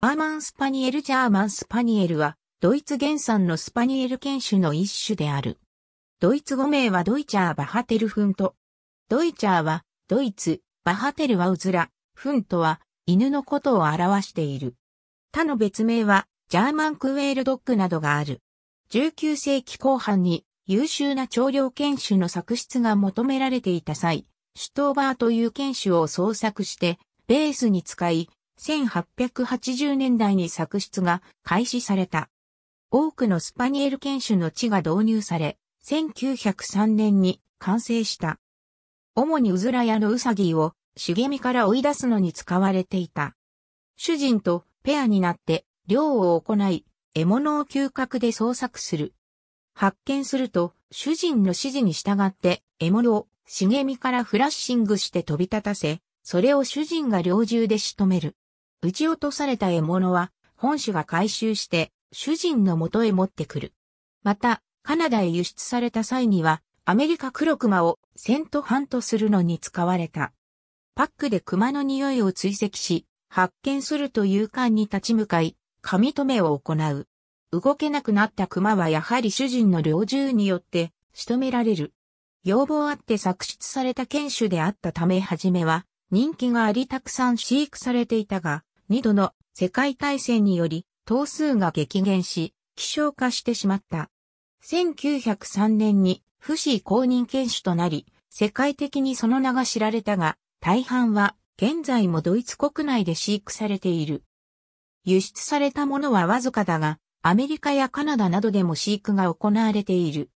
アーマンスパニエル・ジャーマンスパニエルは、ドイツ原産のスパニエル犬種の一種である。ドイツ語名はドイチャー・バハテル・フント。ドイチャーは、ドイツ、バハテルはウズラ、フントは、犬のことを表している。他の別名は、ジャーマン・クウェール・ドッグなどがある。19世紀後半に、優秀な長領犬種の作出が求められていた際、シュトーバーという犬種を創作して、ベースに使い、1880年代に作出が開始された。多くのスパニエル犬種の地が導入され、1903年に完成した。主にうずら屋のうさぎを茂みから追い出すのに使われていた。主人とペアになって漁を行い、獲物を嗅覚で捜索する。発見すると、主人の指示に従って獲物を茂みからフラッシングして飛び立たせ、それを主人が猟銃で仕留める。撃ち落とされた獲物は、本種が回収して、主人の元へ持ってくる。また、カナダへ輸出された際には、アメリカ黒熊をセントハントするのに使われた。パックで熊の匂いを追跡し、発見すると勇敢に立ち向かい、噛み止めを行う。動けなくなった熊はやはり主人の猟銃によって仕留められる。要望あって作出された犬種であったため初めは人気がありたくさん飼育されていたが、2度の世界大戦により、頭数が激減し、希少化してしまった。1903年に、不死公認犬種となり、世界的にその名が知られたが、大半は現在もドイツ国内で飼育されている。輸出されたものはわずかだが、アメリカやカナダなどでも飼育が行われている。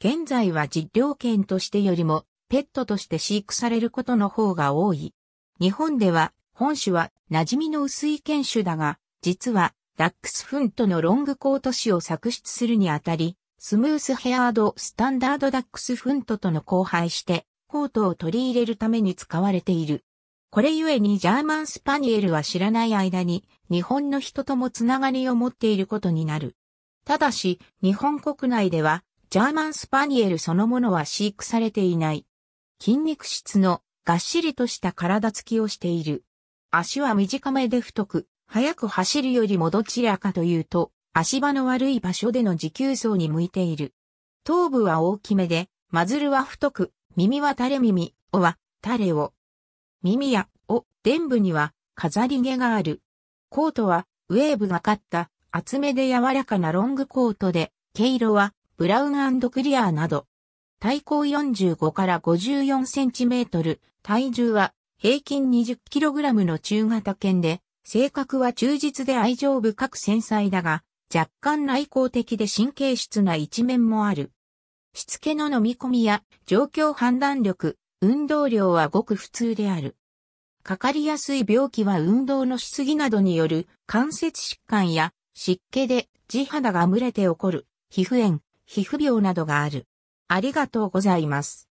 現在は実料犬としてよりもペットとして飼育されることの方が多い。日本では本種は馴染みの薄い犬種だが、実は、ダックスフントのロングコート種を作出するにあたり、スムースヘアードスタンダードダックスフントとの交配して、コートを取り入れるために使われている。これゆえにジャーマンスパニエルは知らない間に日本の人ともつながりを持っていることになる。ただし、日本国内ではジャーマンスパニエルそのものは飼育されていない。筋肉質のがっしりとした体つきをしている。足は短めで太く、速く走るよりもどちらかというと、足場の悪い場所での持久走に向いている。頭部は大きめで、マズルは太く、耳は垂れ耳、おは垂れを。耳や、お、伝部には飾り毛がある。コートは、ウェーブがかった、厚めで柔らかなロングコートで、毛色は、ブラウンクリアーなど。体高45から54センチメートル、体重は平均 20kg の中型犬で、性格は忠実で愛情深く繊細だが、若干内向的で神経質な一面もある。しつけの飲み込みや状況判断力、運動量はごく普通である。かかりやすい病気は運動のしすぎなどによる関節疾患や湿気で地肌が蒸れて起こる皮膚炎、皮膚病などがある。ありがとうございます。